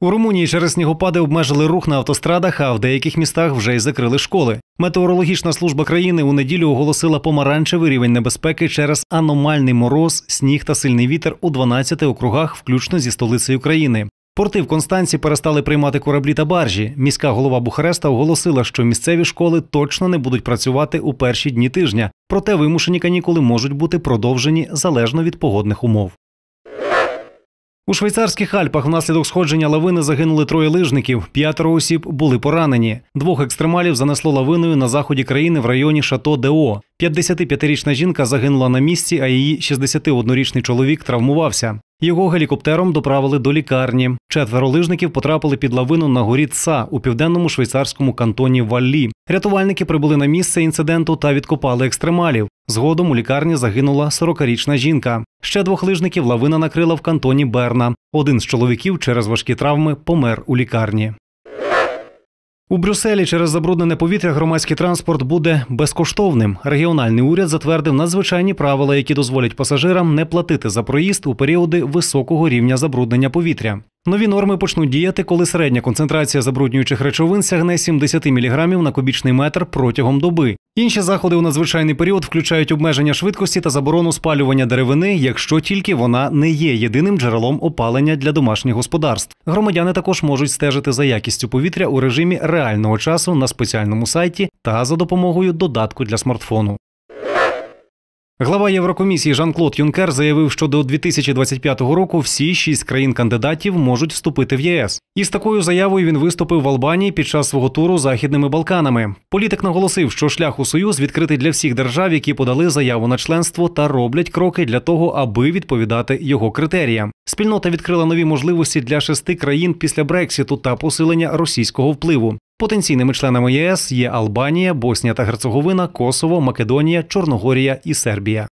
У Румунії через снігопади обмежили рух на автострадах, а в деяких містах вже й закрили школи. Метеорологічна служба країни у неділю оголосила помаранчевий рівень небезпеки через аномальний мороз, сніг та сильний вітер у 12 округах, включно зі столицею країни. Порти в Констанці перестали приймати кораблі та баржі. Міська голова Бухареста оголосила, що місцеві школи точно не будуть працювати у перші дні тижня, проте вимушені канікули можуть бути продовжені залежно від погодних умов. У швейцарських Альпах внаслідок сходження лавини загинули троє лижників, п'ятеро осіб були поранені. Двох екстремалів занесло лавиною на заході країни в районі Шато Део. 55-річна жінка загинула на місці, а її 61-річний чоловік травмувався. Його гелікоптером доправили до лікарні. Четверо лижників потрапили під лавину на горі Ца у південному швейцарському кантоні Валлі. Рятувальники прибули на місце інциденту та відкопали екстремалів. Згодом у лікарні загинула 40-річна жінка. Ще двох лижників лавина накрила в кантоні Берна. Один з чоловіків через важкі травми помер у лікарні. У Брюсселі через забруднене повітря громадський транспорт буде безкоштовним. Регіональний уряд затвердив надзвичайні правила, які дозволять пасажирам не платити за проїзд у періоди високого рівня забруднення повітря. Нові норми почнуть діяти, коли середня концентрація забруднюючих речовин сягне 70 мг на кубічний метр протягом доби. Інші заходи у надзвичайний період включають обмеження швидкості та заборону спалювання деревини, якщо тільки вона не є єдиним джерелом опалення для домашніх господарств. Громадяни також можуть стежити за якістю повітря у режимі реального часу на спеціальному сайті та за допомогою додатку для смартфону. Глава Єврокомісії Жан-Клод Юнкер заявив, що до 2025 року всі шість країн-кандидатів можуть вступити в ЄС. Із такою заявою він виступив в Албанії під час свого туру західними Балканами. Політик наголосив, що шлях у союз відкритий для всіх держав, які подали заяву на членство та роблять кроки для того, аби відповідати його критеріям. Спільнота відкрила нові можливості для шести країн після Брексіту та посилення російського впливу. Потенційними членами ЄС є Албанія, Боснія та Герцеговина, Косово, Македонія, Чорногорія і Сербія.